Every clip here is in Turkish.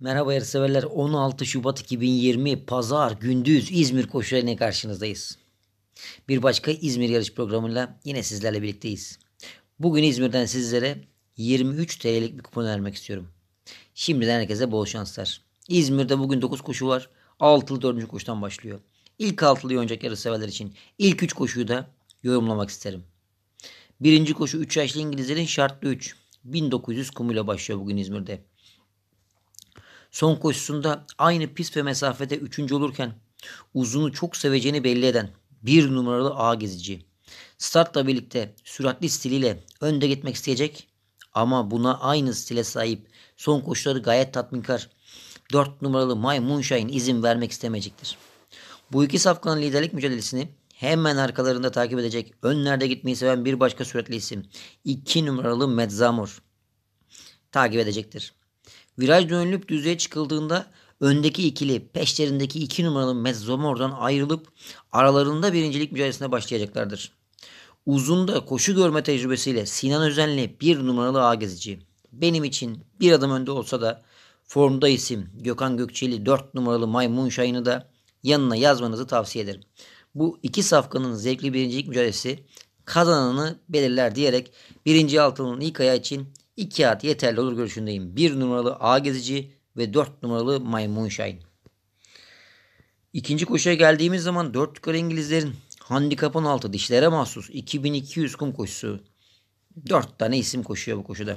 Merhaba yarışseverler. 16 Şubat 2020 Pazar gündüz İzmir koşularına karşınızdayız. Bir başka İzmir yarış programıyla yine sizlerle birlikteyiz. Bugün İzmir'den sizlere 23 TL'lik bir kupon vermek istiyorum. Şimdiden herkese bol şanslar. İzmir'de bugün 9 koşu var. 6'lı 4. koşudan başlıyor. İlk 6'lıyı oynayacak yarışseverler için ilk 3 koşuyu da yorumlamak isterim. Birinci koşu 3 yaşlı İngilizlerin şartlı 3. 1900 kumuyla başlıyor bugün İzmir'de. Son koşusunda aynı pist ve mesafede üçüncü olurken uzunu çok seveceğini belli eden bir numaralı ağ gezici. Startla birlikte süratli stiliyle önde gitmek isteyecek ama buna aynı stile sahip son koşuları gayet tatminkar. 4 numaralı May Moonshine izin vermek istemeyecektir. Bu iki safkanın liderlik mücadelesini hemen arkalarında takip edecek önlerde gitmeyi seven bir başka süratli isim 2 numaralı Medzamor takip edecektir. Viraj dönülüp düzeye çıkıldığında öndeki ikili peşlerindeki iki numaralı Mezzomor'dan ayrılıp aralarında birincilik mücadelesine başlayacaklardır. Uzunda koşu görme tecrübesiyle Sinan Özenli bir numaralı ağ gezici. Benim için bir adım önde olsa da formda isim Gökhan Gökçeli 4 numaralı Maymun Şahin'i da yanına yazmanızı tavsiye ederim. Bu iki safkanın zevkli birincilik mücadelesi kazananını belirler diyerek birinci altının ilk ayağı için 2 kağıt yeterli olur görüşündeyim. 1 numaralı A gezici ve 4 numaralı Maymun Şahin. İkinci koşuya geldiğimiz zaman 4 yukarı İngilizlerin handikap altı dişlere mahsus 2200 kum koşusu. 4 tane isim koşuyor bu koşuda.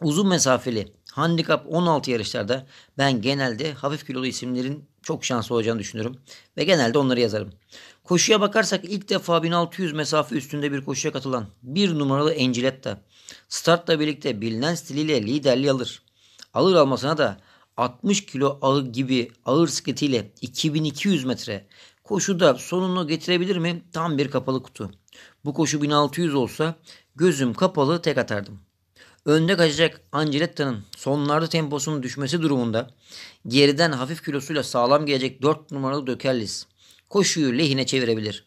Uzun mesafeli handikap 16 yarışlarda ben genelde hafif kilolu isimlerin çok şanslı olacağını düşünüyorum. Ve genelde onları yazarım. Koşuya bakarsak ilk defa 1600 mesafe üstünde bir koşuya katılan bir numaralı Enciletta startla birlikte bilinen stiliyle liderliği alır. Alır almasına da 60 kilo ağır gibi ağır sketiyle 2200 metre koşuda sonunu getirebilir mi? Tam bir kapalı kutu. Bu koşu 1600 olsa gözüm kapalı tek atardım. Önde kaçacak Angeleta'nın sonlarda temposunun düşmesi durumunda geriden hafif kilosuyla sağlam gelecek 4 numaralı Dökerlis koşuyu lehine çevirebilir.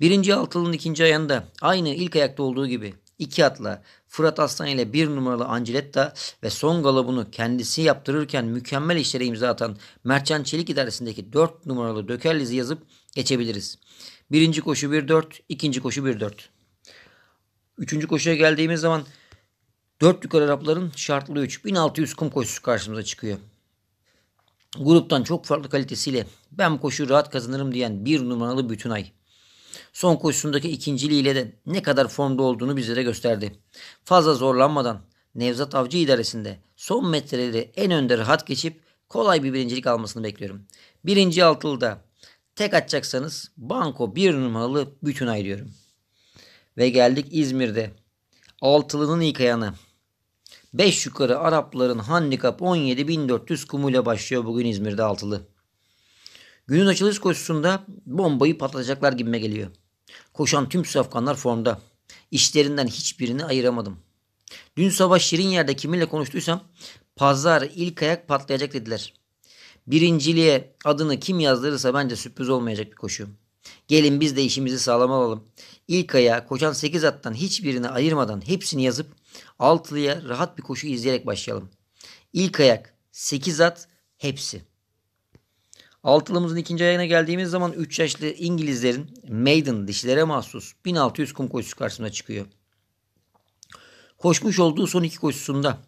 Birinci altılının ikinci ayında aynı ilk ayakta olduğu gibi iki atla Fırat Aslan ile bir numaralı Angeletta ve son galabını kendisi yaptırırken mükemmel işlere imza atan Mertcan Çelik idaresindeki 4 numaralı Dökerliz'i yazıp geçebiliriz. Birinci koşu 1-4, ikinci koşu 1-4. Üçüncü koşuya geldiğimiz zaman Dört yukarı Arapların şartlı 3. 1600 kum koşusu karşımıza çıkıyor. Gruptan çok farklı kalitesiyle ben koşuyu rahat kazanırım diyen bir numaralı Bütünay. Son koşusundaki ikinciliğiyle de ne kadar formda olduğunu bizlere gösterdi. Fazla zorlanmadan Nevzat Avcı idaresinde son metreleri en önde rahat geçip kolay bir birincilik almasını bekliyorum. Birinci altılıda tek atacaksanız banko bir numaralı bütün ay diyorum. Ve geldik İzmir'de. Altılının ilk ayağına 5 yukarı Arapların handikap 17400 kumuyla başlıyor bugün İzmir'de altılı. Günün açılış koşusunda bombayı patlatacaklar gibime geliyor. Koşan tüm Afganlar formda. İşlerinden hiçbirini ayıramadım. Dün sabah şirin yerde kiminle konuştuysam pazar ilk ayak patlayacak dediler. Birinciliğe adını kim yazdırırsa bence sürpriz olmayacak bir koşu. Gelin biz de işimizi sağlam alalım. İlk ayağa koşan 8 attan hiçbirini ayırmadan hepsini yazıp Altılıya rahat bir koşu izleyerek başlayalım. İlk ayak 8 at hepsi. Altılımızın ikinci ayağına geldiğimiz zaman 3 yaşlı İngilizlerin Maiden dişilere mahsus 1600 kum koşusu karşısına çıkıyor. Koşmuş olduğu son iki koşusunda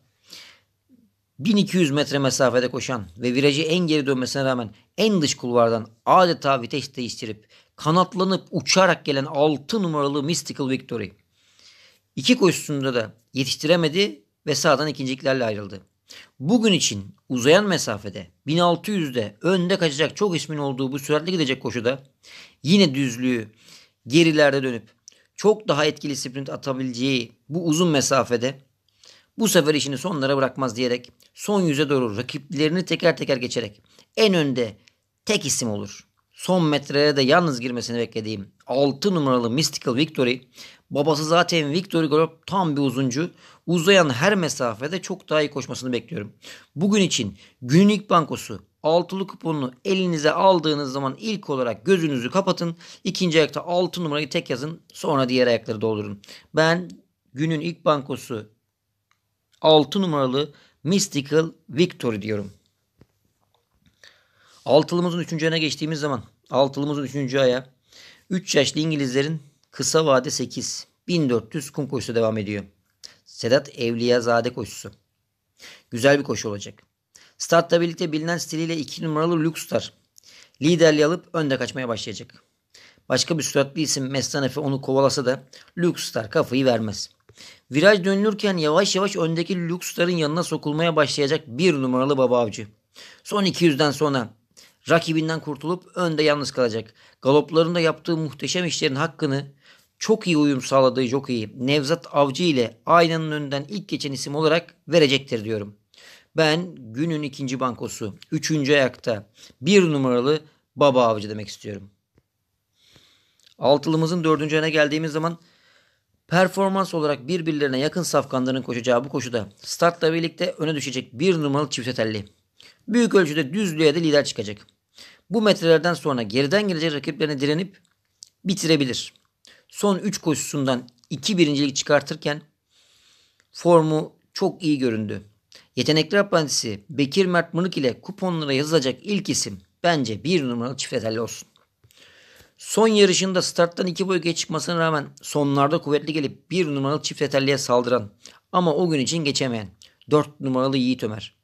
1200 metre mesafede koşan ve virajı en geri dönmesine rağmen en dış kulvardan adeta vites değiştirip kanatlanıp uçarak gelen 6 numaralı Mystical Victory İki koşusunda da yetiştiremedi ve sağdan ikinciliklerle ayrıldı. Bugün için uzayan mesafede 1600'de önde kaçacak çok ismin olduğu bu süratle gidecek koşuda yine düzlüğü gerilerde dönüp çok daha etkili sprint atabileceği bu uzun mesafede bu sefer işini sonlara bırakmaz diyerek son yüze doğru rakiplerini teker teker geçerek en önde tek isim olur. Son metreye de yalnız girmesini beklediğim 6 numaralı Mystical Victory. Babası zaten Victory Gallop tam bir uzuncu. Uzayan her mesafede çok daha iyi koşmasını bekliyorum. Bugün için günün ilk bankosu altılı kuponunu elinize aldığınız zaman ilk olarak gözünüzü kapatın. İkinci ayakta 6 numarayı tek yazın. Sonra diğer ayakları doldurun. Ben günün ilk bankosu 6 numaralı Mystical Victory diyorum. Altılımızın 3. ayına geçtiğimiz zaman altılımızın 3. aya 3 yaşlı İngilizlerin kısa vade 8. 1400 kum koşusu devam ediyor. Sedat Evliya zade koşusu. Güzel bir koşu olacak. Startla birlikte bilinen stiliyle 2 numaralı Luxstar. Liderliği alıp önde kaçmaya başlayacak. Başka bir süratli isim Mestanefe onu kovalasa da Luxstar kafayı vermez. Viraj dönülürken yavaş yavaş öndeki Luxstar'ın yanına sokulmaya başlayacak bir numaralı baba avcı. Son 200'den sonra rakibinden kurtulup önde yalnız kalacak. Galoplarında yaptığı muhteşem işlerin hakkını çok iyi uyum sağladığı jokeyi Nevzat Avcı ile aynanın önünden ilk geçen isim olarak verecektir diyorum. Ben günün ikinci bankosu, üçüncü ayakta bir numaralı Baba Avcı demek istiyorum. Altılımızın dördüncü ayına geldiğimiz zaman performans olarak birbirlerine yakın safkanların koşacağı bu koşuda startla birlikte öne düşecek bir numaralı çiftetelli büyük ölçüde düzlüğe de lider çıkacak. Bu metrelerden sonra geriden gelecek rakiplerine direnip bitirebilir. Son 3 koşusundan 2 birincilik çıkartırken formu çok iyi göründü. Yetenekler Apprentisi Bekir Mert Mırık ile kuponlara yazılacak ilk isim bence bir numaralı çiftetelli olsun. Son yarışında starttan iki boy geç çıkmasına rağmen sonlarda kuvvetli gelip bir numaralı çiftetelliye saldıran ama o gün için geçemeyen dört numaralı Yiğit Ömer.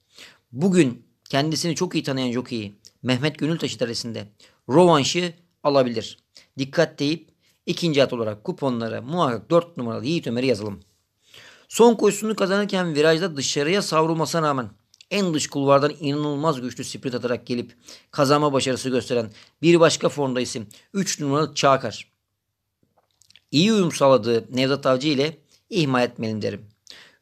Bugün kendisini çok iyi tanıyan jokeyi Mehmet Gönültaş idaresinde rovanşı alabilir. Dikkat deyip ikinci at olarak kuponlara muhakkak 4 numaralı Yiğit Ömer'i yazalım. Son koşusunu kazanırken virajda dışarıya savrulmasına rağmen en dış kulvardan inanılmaz güçlü sprint atarak gelip kazanma başarısı gösteren bir başka formda isim 3 numaralı Çağkar. İyi uyum sağladığı Nevzat Avcı ile ihmal etmeliyim derim.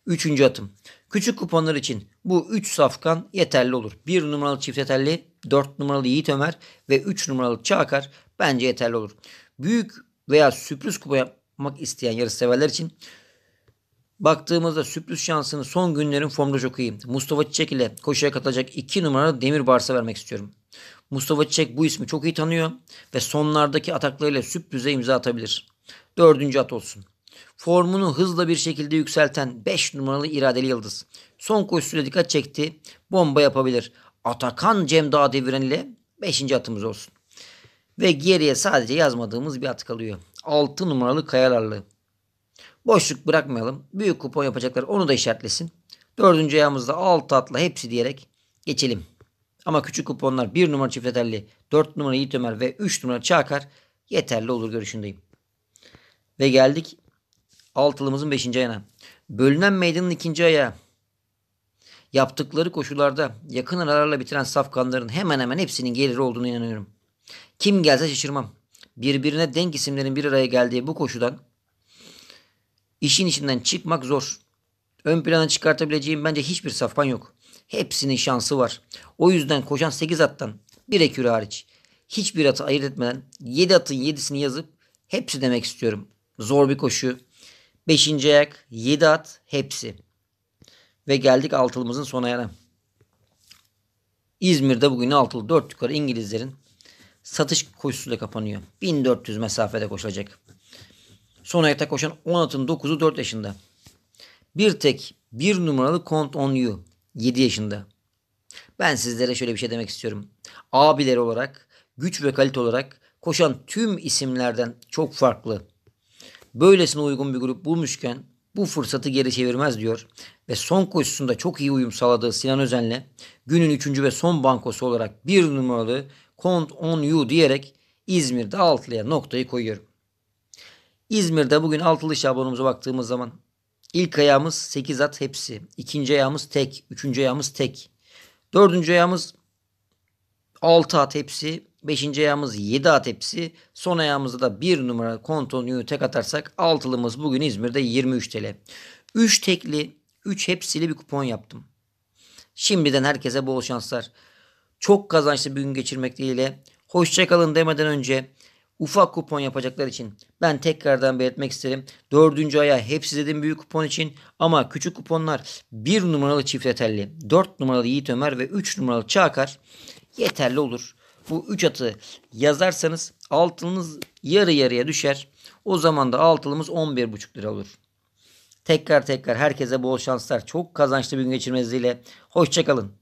Üçüncü atım. Küçük kuponlar için bu 3 safkan yeterli olur. 1 numaralı çifte telli, 4 numaralı Yiğit Ömer ve 3 numaralı Çağkar bence yeterli olur. Büyük veya sürpriz kupa yapmak isteyen yarışseverler için baktığımızda sürpriz şansını son günlerin formda çok iyi. Mustafa Çiçek ile koşuya katılacak 2 numaralı Demir Bars'a vermek istiyorum. Mustafa Çiçek bu ismi çok iyi tanıyor ve sonlardaki ataklarıyla sürprize imza atabilir. Dördüncü at olsun. Formunu hızla bir şekilde yükselten 5 numaralı iradeli yıldız. Son koşusuyla dikkat çekti. Bomba yapabilir. Atakan Cem Dağ deviren ile 5. atımız olsun. Ve geriye sadece yazmadığımız bir at kalıyor. 6 numaralı kayalarlı. Boşluk bırakmayalım. Büyük kupon yapacaklar onu da işaretlesin. Dördüncü ayağımızda 6 atla hepsi diyerek geçelim. Ama küçük kuponlar 1 numara çift yeterli, 4 numara Yiğit Ömer ve 3 numara Çakar yeterli olur görüşündeyim. Ve geldik altılımızın 5. ayına. Bölünen meydanın 2. ayağı. Yaptıkları koşularda yakın aralarla bitiren safkanların hemen hemen hepsinin geliri olduğunu inanıyorum. Kim gelse şaşırmam. Birbirine denk isimlerin bir araya geldiği bu koşudan işin içinden çıkmak zor. Ön plana çıkartabileceğim bence hiçbir safkan yok. Hepsinin şansı var. O yüzden koşan 8 attan bir ekürü hariç hiçbir atı ayırt etmeden 7 yedi atın 7'sini yazıp hepsi demek istiyorum. Zor bir koşu. Beşinci ayak, yedi at hepsi. Ve geldik altılımızın son ayağına. İzmir'de bugün altılı dört yukarı İngilizlerin satış koşusuyla kapanıyor. 1400 mesafede koşulacak. Son ayakta koşan 10 atın 9'u 4 yaşında. Bir tek bir numaralı Count On You 7 yaşında. Ben sizlere şöyle bir şey demek istiyorum. Abiler olarak, güç ve kalite olarak koşan tüm isimlerden çok farklı böylesine uygun bir grup bulmuşken bu fırsatı geri çevirmez diyor ve son koşusunda çok iyi uyum sağladığı Sinan Özen'le günün üçüncü ve son bankosu olarak bir numaralı Kont On You diyerek İzmir'de altlıya noktayı koyuyorum. İzmir'de bugün altılı şablonumuza baktığımız zaman ilk ayağımız 8 at hepsi, ikinci ayağımız tek, üçüncü ayağımız tek, dördüncü ayağımız 6 at hepsi, 5. ayağımız 7 at hepsi. Son ayağımızda da 1 numara kontonuyu tek atarsak altılımız bugün İzmir'de 23 TL. 3 tekli 3 hepsili bir kupon yaptım. Şimdiden herkese bol şanslar. Çok kazançlı bir gün geçirmek dileğiyle. Hoşçakalın demeden önce ufak kupon yapacaklar için ben tekrardan belirtmek isterim. Dördüncü aya hepsi dedim büyük kupon için ama küçük kuponlar bir numaralı çift yeterli. dört numaralı Yiğit Ömer ve üç numaralı Çakar yeterli olur bu 3 atı yazarsanız altınız yarı yarıya düşer. O zaman da altılımız 11,5 lira olur. Tekrar tekrar herkese bol şanslar. Çok kazançlı bir gün geçirmeniz Hoşçakalın.